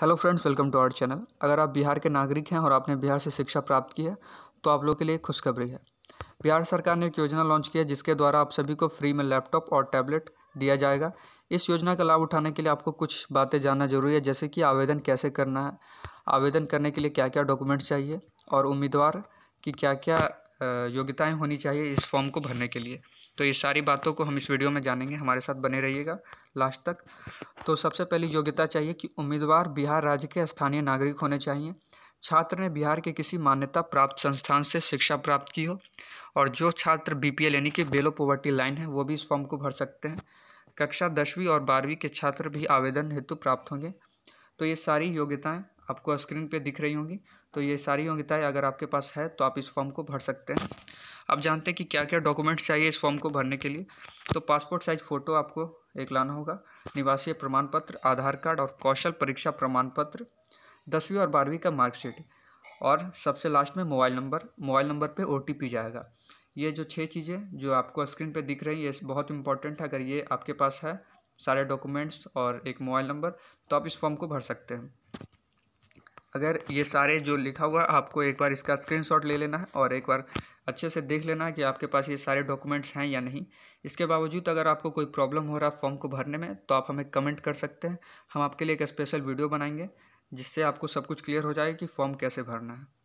hello friends welcome to our channel अगर आप बिहार के नागरिक हैं और आपने बिहार से शिक्षा प्राप्त की है तो आप लोगों के लिए खुशखबरी है बिहार सरकार ने एक योजना लॉन्च किया है जिसके द्वारा आप सभी को फ्री में लैपटॉप और टैबलेट दिया जाएगा इस योजना का लाभ उठाने के लिए आपको कुछ बातें जानना जरूरी है जैसे कि आवेदन कैसे करना है आवेदन करने के लिए क्या क्या डॉक्यूमेंट चाहिए और उम्मीदवार की क्या क्या योग्यताएँ होनी चाहिए इस फॉर्म को भरने के लिए तो ये सारी बातों को हम इस वीडियो में जानेंगे हमारे साथ बने रहिएगा लास्ट तक तो सबसे पहली योग्यता चाहिए कि उम्मीदवार बिहार राज्य के स्थानीय नागरिक होने चाहिए छात्र ने बिहार के किसी मान्यता प्राप्त संस्थान से शिक्षा प्राप्त की हो और जो छात्र बी पी एल यानी कि बेलो पॉवर्टी लाइन है वो भी इस फॉर्म को भर सकते हैं कक्षा दसवीं और बारहवीं के छात्र भी आवेदन हेतु प्राप्त होंगे तो ये सारी योग्यताएं आपको स्क्रीन पे दिख रही होंगी तो ये सारी योग्यताएं अगर आपके पास है तो आप इस फॉर्म को भर सकते हैं अब जानते हैं कि क्या क्या डॉक्यूमेंट्स चाहिए इस फॉर्म को भरने के लिए तो पासपोर्ट साइज फ़ोटो आपको एक लाना होगा निवासीय प्रमाण पत्र आधार कार्ड और कौशल परीक्षा प्रमाण पत्र दसवीं और बारहवीं का मार्कशीट और सबसे लास्ट में मोबाइल नंबर मोबाइल नंबर पे ओ जाएगा ये जो छः चीज़ें जो आपको स्क्रीन पे दिख रही है ये बहुत इंपॉर्टेंट है अगर ये आपके पास है सारे डॉक्यूमेंट्स और एक मोबाइल नंबर तो आप इस फॉर्म को भर सकते हैं अगर ये सारे जो लिखा हुआ है आपको एक बार इसका स्क्रीनशॉट ले लेना है और एक बार अच्छे से देख लेना कि आपके पास ये सारे डॉक्यूमेंट्स हैं या नहीं इसके बावजूद अगर आपको कोई प्रॉब्लम हो रहा है फॉर्म को भरने में तो आप हमें कमेंट कर सकते हैं हम आपके लिए एक स्पेशल वीडियो बनाएंगे जिससे आपको सब कुछ क्लियर हो जाएगा कि फॉर्म कैसे भरना है